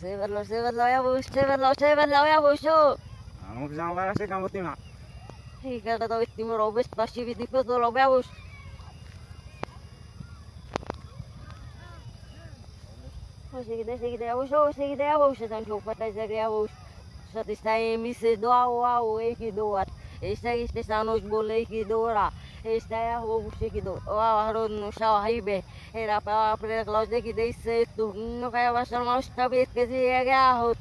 Sieverlo, sieverlo, ja push, sieverlo, sieverlo, ja pushu. No mis on vaja seega võtima? ei, keda ta võttis mu roobist, passi pidi põdula peavus. Seguida, seguida, ja pushu, seguida, ja pushu, ta on suhkvata isegi ja push. Sotista ei, mis ei toa, au, au, ei kiduvat. Ei, see, kes te saanud mulle ei kidura. está o seguido o aro no chão ribe era pra aprender a Cláudia que dei certo. não vai baixar mal está bem que se agarro